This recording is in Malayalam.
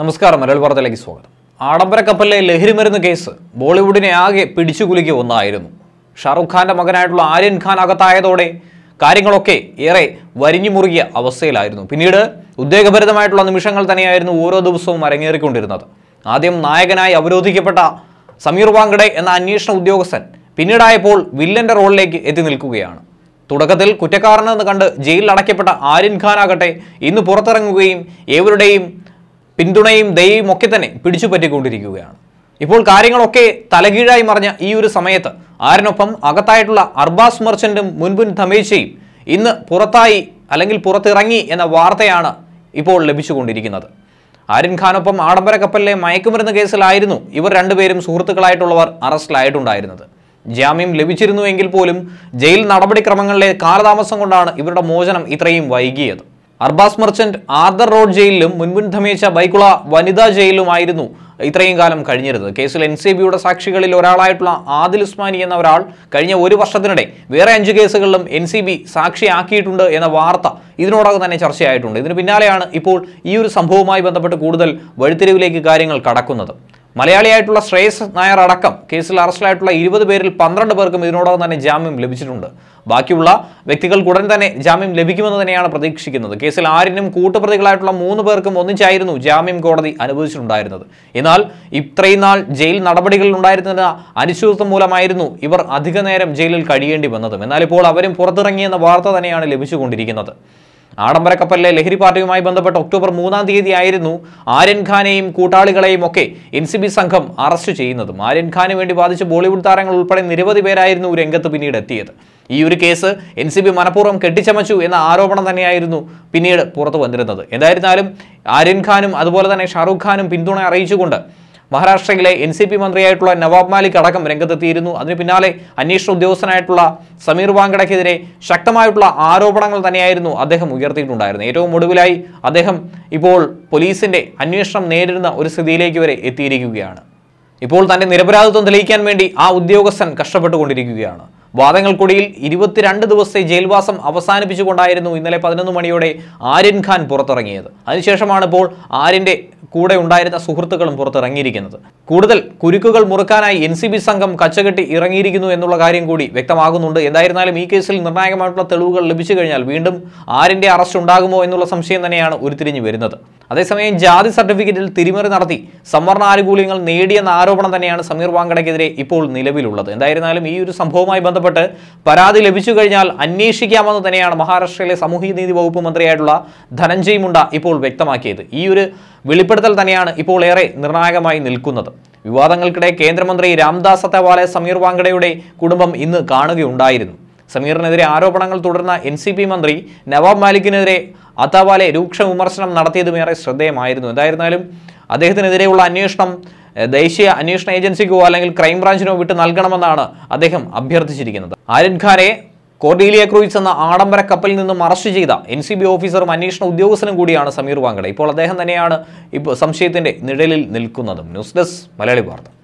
നമസ്കാരം മലയാള വാർത്തയിലേക്ക് സ്വാഗതം ആഡംബര കപ്പലിലെ മരുന്ന് കേസ് ബോളിവുഡിനെ ആകെ പിടിച്ചുകുലുക്കി ഒന്നായിരുന്നു ഷാറുഖ് ഖാന്റെ മകനായിട്ടുള്ള ആര്യൻ ഖാൻ അകത്തായതോടെ കാര്യങ്ങളൊക്കെ ഏറെ വരിഞ്ഞു മുറുകിയ അവസ്ഥയിലായിരുന്നു പിന്നീട് ഉദ്വേഗഭരിതമായിട്ടുള്ള നിമിഷങ്ങൾ തന്നെയായിരുന്നു ഓരോ ദിവസവും അരങ്ങേറിക്കൊണ്ടിരുന്നത് ആദ്യം നായകനായി അവരോധിക്കപ്പെട്ട സമീർ വാങ്കഡെ എന്ന അന്വേഷണ ഉദ്യോഗസ്ഥൻ പിന്നീടായപ്പോൾ വില്ലന്റെ റോളിലേക്ക് എത്തി നിൽക്കുകയാണ് തുടക്കത്തിൽ കുറ്റക്കാരനെന്ന് കണ്ട് ജയിലിൽ അടയ്ക്കപ്പെട്ട ആര്യൻ ഖാനാകട്ടെ ഇന്ന് പുറത്തിറങ്ങുകയും ഏവരുടെയും പിന്തുണയും ദയയും ഒക്കെ തന്നെ പിടിച്ചു പറ്റിക്കൊണ്ടിരിക്കുകയാണ് ഇപ്പോൾ കാര്യങ്ങളൊക്കെ തലകീഴായി മറിഞ്ഞ ഈ ഒരു സമയത്ത് ആരനൊപ്പം അകത്തായിട്ടുള്ള അർബാസ് മർച്ചൻറ്റും മുൻപുൻ തമേശയും ഇന്ന് പുറത്തായി അല്ലെങ്കിൽ പുറത്തിറങ്ങി എന്ന വാർത്തയാണ് ഇപ്പോൾ ലഭിച്ചുകൊണ്ടിരിക്കുന്നത് ആര്യൻ ഖാനൊപ്പം ആഡംബര കപ്പലിലെ മയക്കുമരുന്ന് കേസിലായിരുന്നു ഇവർ രണ്ടുപേരും സുഹൃത്തുക്കളായിട്ടുള്ളവർ അറസ്റ്റിലായിട്ടുണ്ടായിരുന്നത് ജാമ്യം ലഭിച്ചിരുന്നുവെങ്കിൽ പോലും ജയിൽ നടപടിക്രമങ്ങളിലെ കാലതാമസം കൊണ്ടാണ് ഇവരുടെ മോചനം ഇത്രയും വൈകിയത് അർബാസ് മർച്ചന്റ് ആദർ റോഡ് ജയിലിലും മുൻപുൻ ധമേച്ച ബൈക്കുള വനിതാ ജയിലിലുമായിരുന്നു ഇത്രയും കാലം കഴിഞ്ഞിരുന്നത് കേസിൽ എൻ സി ബിയുടെ സാക്ഷികളിൽ ഒരാളായിട്ടുള്ള ആദിൽ ഉസ്മാനി എന്ന ഒരാൾ കഴിഞ്ഞ ഒരു വർഷത്തിനിടെ വേറെ അഞ്ച് കേസുകളിലും എൻ സി ബി സാക്ഷിയാക്കിയിട്ടുണ്ട് എന്ന വാർത്ത ഇതിനോടകം തന്നെ ചർച്ചയായിട്ടുണ്ട് ഇതിന് പിന്നാലെയാണ് ഇപ്പോൾ ഈ ഒരു സംഭവവുമായി ബന്ധപ്പെട്ട് കൂടുതൽ വഴിത്തിരിവിലേക്ക് കാര്യങ്ങൾ കടക്കുന്നത് മലയാളിയായിട്ടുള്ള ശ്രേയസ് നായർ അടക്കം കേസിൽ അറസ്റ്റിലായിട്ടുള്ള ഇരുപത് പേരിൽ പന്ത്രണ്ട് പേർക്കും ഇതിനോടകം തന്നെ ജാമ്യം ലഭിച്ചിട്ടുണ്ട് ബാക്കിയുള്ള വ്യക്തികൾക്ക് ഉടൻ തന്നെ ജാമ്യം ലഭിക്കുമെന്ന് തന്നെയാണ് പ്രതീക്ഷിക്കുന്നത് കേസിൽ ആരിനും കൂട്ടുപ്രതികളായിട്ടുള്ള മൂന്ന് പേർക്കും ഒന്നിച്ചായിരുന്നു ജാമ്യം കോടതി അനുവദിച്ചിട്ടുണ്ടായിരുന്നത് എന്നാൽ ഇത്രയും നാൾ ജയിൽ നടപടികളിൽ ഉണ്ടായിരുന്ന അനിശ്ചിതത്വം മൂലമായിരുന്നു ഇവർ അധിക നേരം ജയിലിൽ കഴിയേണ്ടി വന്നതും എന്നാൽ ഇപ്പോൾ അവരും പുറത്തിറങ്ങിയെന്ന വാർത്ത തന്നെയാണ് ലഭിച്ചുകൊണ്ടിരിക്കുന്നത് ആഡംബര കപ്പലിലെ ലഹരി പാർട്ടിയുമായി ബന്ധപ്പെട്ട് ഒക്ടോബർ മൂന്നാം തീയതി ആയിരുന്നു ആര്യൻ ഖാനെയും കൂട്ടാളികളെയും ഒക്കെ എൻ സി ബി സംഘം അറസ്റ്റ് ചെയ്യുന്നതും ആര്യൻ വേണ്ടി ബാധിച്ച ബോളിവുഡ് താരങ്ങൾ ഉൾപ്പെടെ നിരവധി പേരായിരുന്നു രംഗത്ത് പിന്നീട് എത്തിയത് ഈ ഒരു കേസ് എൻ സി ബി മനഃപൂർവ്വം കെട്ടിച്ചമച്ചു എന്ന ആരോപണം തന്നെയായിരുന്നു പിന്നീട് പുറത്തു വന്നിരുന്നത് എന്തായിരുന്നാലും ആര്യൻ ഖാനും അതുപോലെ തന്നെ ഷാറുഖ് ഖാനും പിന്തുണ അറിയിച്ചുകൊണ്ട് മഹാരാഷ്ട്രയിലെ എൻ സി പി മന്ത്രിയായിട്ടുള്ള നവാബ് മാലിക് അടക്കം രംഗത്തെത്തിയിരുന്നു അതിന് പിന്നാലെ അന്വേഷണ ഉദ്യോഗസ്ഥനായിട്ടുള്ള സമീർ വാങ്കടയ്ക്കെതിരെ ശക്തമായിട്ടുള്ള ആരോപണങ്ങൾ തന്നെയായിരുന്നു അദ്ദേഹം ഉയർത്തിയിട്ടുണ്ടായിരുന്നത് ഏറ്റവും ഒടുവിലായി അദ്ദേഹം ഇപ്പോൾ പോലീസിൻ്റെ അന്വേഷണം നേരിടുന്ന ഒരു സ്ഥിതിയിലേക്ക് വരെ എത്തിയിരിക്കുകയാണ് ഇപ്പോൾ തൻ്റെ നിരപരാധിത്വം തെളിയിക്കാൻ വേണ്ടി ആ ഉദ്യോഗസ്ഥൻ കഷ്ടപ്പെട്ടുകൊണ്ടിരിക്കുകയാണ് വാദങ്ങൾക്കൊടിയിൽ ഇരുപത്തിരണ്ട് ദിവസത്തെ ജയിൽവാസം അവസാനിപ്പിച്ചുകൊണ്ടായിരുന്നു ഇന്നലെ പതിനൊന്ന് മണിയോടെ ആര്യൻ ഖാൻ പുറത്തിറങ്ങിയത് അതിനുശേഷമാണ് ഇപ്പോൾ ആര്യൻ്റെ കൂടെ ഉണ്ടായിരുന്ന സുഹൃത്തുക്കളും പുറത്തിറങ്ങിയിരിക്കുന്നത് കൂടുതൽ കുരുക്കുകൾ മുറുക്കാനായി എൻ സി ബി സംഘം കച്ചകെട്ടി ഇറങ്ങിയിരിക്കുന്നു എന്നുള്ള കാര്യം കൂടി വ്യക്തമാകുന്നുണ്ട് എന്തായിരുന്നാലും ഈ കേസിൽ നിർണായകമായിട്ടുള്ള തെളിവുകൾ ലഭിച്ചു കഴിഞ്ഞാൽ വീണ്ടും ആരിൻ്റെ അറസ്റ്റ് ഉണ്ടാകുമോ എന്നുള്ള സംശയം തന്നെയാണ് ഉരുത്തിരിഞ്ഞു വരുന്നത് അതേസമയം ജാതി സർട്ടിഫിക്കറ്റിൽ തിരിമറി നടത്തി സംവരണ ആനുകൂല്യങ്ങൾ നേടിയെന്ന ആരോപണം തന്നെയാണ് സമീർ വാങ്കടയ്ക്കെതിരെ ഇപ്പോൾ നിലവിലുള്ളത് എന്തായിരുന്നാലും ഈ ഒരു സംഭവവുമായി ബന്ധപ്പെട്ട് ബന്ധപ്പെട്ട് പരാതി ലഭിച്ചു കഴിഞ്ഞാൽ അന്വേഷിക്കാമെന്ന് തന്നെയാണ് മഹാരാഷ്ട്രയിലെ സാമൂഹിക നീതി വകുപ്പ് മന്ത്രിയായിട്ടുള്ള ധനഞ്ജയ് മുണ്ട ഇപ്പോൾ വ്യക്തമാക്കിയത് ഈ ഒരു വെളിപ്പെടുത്തൽ തന്നെയാണ് ഇപ്പോൾ ഏറെ നിർണായകമായി നിൽക്കുന്നത് വിവാദങ്ങൾക്കിടെ കേന്ദ്രമന്ത്രി രാംദാസ് അത്തവാലെ സമീർ വാങ്കഡയുടെ കുടുംബം ഇന്ന് കാണുകയുണ്ടായിരുന്നു സമീറിനെതിരെ ആരോപണങ്ങൾ തുടർന്ന എൻ സി പി മന്ത്രി നവാബ് മാലിക്കിനെതിരെ അത്താവാലെ രൂക്ഷ വിമർശനം ഏറെ ശ്രദ്ധേയമായിരുന്നു എന്തായിരുന്നാലും അദ്ദേഹത്തിനെതിരെയുള്ള അന്വേഷണം ദേശീയ അന്വേഷണ ഏജൻസിക്കോ അല്ലെങ്കിൽ ക്രൈംബ്രാഞ്ചിനോ വിട്ട് നൽകണമെന്നാണ് അദ്ദേഹം അഭ്യർത്ഥിച്ചിരിക്കുന്നത് ആര്യൻ കോർഡീലിയ ക്രൂയിസ് എന്ന ആഡംബര കപ്പലിൽ നിന്നും അറസ്റ്റ് ചെയ്ത എൻ സി ബി ഓഫീസറും അന്വേഷണ ഉദ്യോഗസ്ഥനും കൂടിയാണ് സമീർ വാങ്കഡ ഇപ്പോൾ അദ്ദേഹം തന്നെയാണ് ഇപ്പോൾ സംശയത്തിൻ്റെ നിഴലിൽ നിൽക്കുന്നതും ന്യൂസ് ഡെസ്ക് മലയാളി വാർത്ത